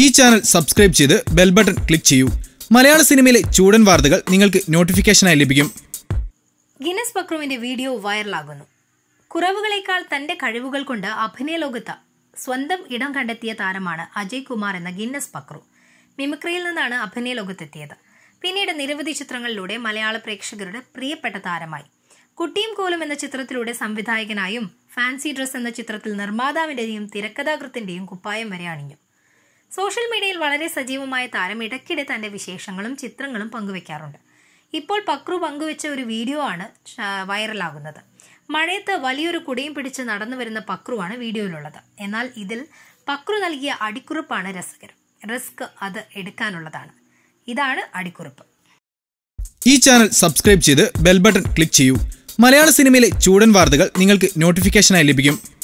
ഈ channel subscribe ചെയ്ത് bell button click ചെയ്യൂ മലയാള സിനിമയിലെ ചൂടൻ വാർത്തകൾ നിങ്ങൾക്ക് നോട്ടിഫിക്കേഷനായി ലഭിക്കും ഗിനസ് പക്രുവിന്റെ വീഡിയോ വൈറലാകുന്നു കുറവുകളേക്കാൾ തന്റെ കഴിവുകൾ കൊണ്ട് അഭിനയ ലോകത്ത് സ്വന്തം ഇടം കണ്ടെത്തിയ താരമാണ് അജയ് കുമാർ എന്ന ഗിന്നസ് പക്രു മിമിക്രിയിൽ നിന്നാണ് അഭിനയ ലോകത്തെത്തിയത് പിന്നീട് നിരവധി ചിത്രങ്ങളിലൂടെ മലയാള പ്രേക്ഷകരുടെ പ്രിയപ്പെട്ട താരമായി കുട്ടിയും കോലും എന്ന ചിത്രത്തിലൂടെ സംവിധായകനായും ഫാൻസി ഡ്രസ് എന്ന ചിത്രത്തിൽ നിർമ്മാതാവിന്റെയും തിരക്കഥാകൃത്തിന്റെയും കുപ്പായം വരെ അണിഞ്ഞു സോഷ്യൽ മീഡിയയിൽ വളരെ സജീവമായ താരം ഇടയ്ക്കിടെ തൻ്റെ വിശേഷങ്ങളും ചിത്രങ്ങളും പങ്കുവെക്കാറുണ്ട് ഇപ്പോൾ പക്രു പങ്കുവെച്ച ഒരു വീഡിയോ ആണ് വൈറലാകുന്നത് മഴയത്ത് വലിയൊരു കുടയും പിടിച്ച് നടന്നു വരുന്ന പക്രുവാണ് വീഡിയോയിലുള്ളത് എന്നാൽ ഇതിൽ പക്രു നൽകിയ അടിക്കുറിപ്പാണ് രസകരം റിസ്ക് അത് എടുക്കാനുള്ളതാണ് ഇതാണ് അടിക്കുറിപ്പ് ഈ ചാനൽ സബ്സ്ക്രൈബ് ചെയ്ത് ബെൽ ബട്ടൺ ക്ലിക്ക് ചെയ്യൂ മലയാള സിനിമയിലെ ചൂടൻ വാർത്തകൾ നിങ്ങൾക്ക് നോട്ടിഫിക്കേഷനായി ലഭിക്കും